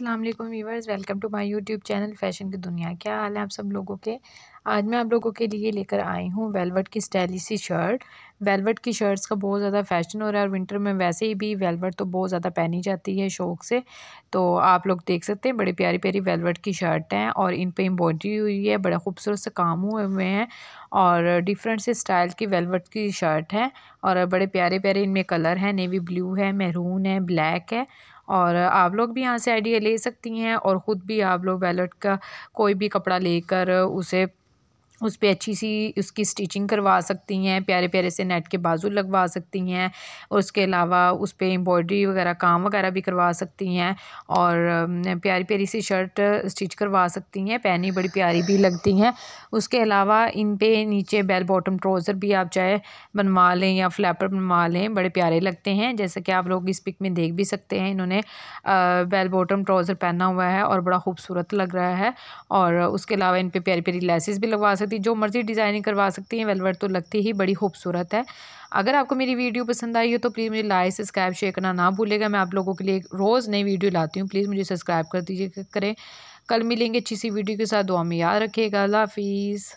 अल्लाम viewers welcome to my YouTube channel fashion की दुनिया क्या हाल है आप सब लोगों के आज मैं आप लोगों के लिए लेकर आई हूँ वेलवेट की स्टाइलिश सी शर्ट वेलवेट की शर्ट्स का बहुत ज़्यादा फैशन हो रहा है और विंटर में वैसे ही भी वेलवेट तो बहुत ज़्यादा पहनी जाती है शौक से तो आप लोग देख सकते हैं बड़ी प्यारी प्यारी वेलवेट की शर्ट हैं और इन पर एम्ब्रॉयडरी हुई है बड़े खूबसूरत से काम हुए हुए हैं और डिफरेंट से स्टाइल की वेलवेट की शर्ट है और बड़े प्यारे प्यारे इनमें कलर हैं नेवी ब्लू है मेहरून है ब्लैक है और आप लोग भी यहाँ से आइडिया ले सकती हैं और ख़ुद भी आप लोग वैलेट का कोई भी कपड़ा लेकर उसे उस पर अच्छी सी उसकी स्टिचिंग करवा सकती हैं प्यारे प्यारे से नेट के बाजू लगवा सकती हैं और उसके अलावा उस पर एम्ब्रॉयडरी वगैरह काम वगैरह भी करवा सकती हैं और प्यारी प्यारी सी शर्ट स्टिच करवा सकती हैं पहनी बड़ी प्यारी भी लगती हैं उसके अलावा इन पर नीचे बेल बॉटम ट्राउज़र भी आप चाहे बनवा लें या फ्लैपर बनवा लें बड़े प्यारे लगते हैं जैसे कि आप लोग इस पिक में देख भी सकते हैं इन्होंने बेल बॉटम ट्राउज़र पहना हुआ है और बड़ा खूबसूरत लग रहा है और उसके अलावा इन पर प्यारी प्यारी लेसेस भी लगवा सकते सकती जो मर्ज़ी डिज़ाइनिंग करवा सकती हैं वेलवेट तो लगती ही बड़ी खूबसूरत है अगर आपको मेरी वीडियो पसंद आई हो तो प्लीज़ मुझे लाइक सब्सक्राइब शेयर करना ना भूलेगा मैं आप लोगों के लिए रोज़ नई वीडियो लाती हूँ प्लीज़ मुझे सब्सक्राइब कर दीजिए करें कल मिलेंगे अच्छी सी वीडियो के साथ दुआ में याद रखिएगा अल्लाह हाफिज़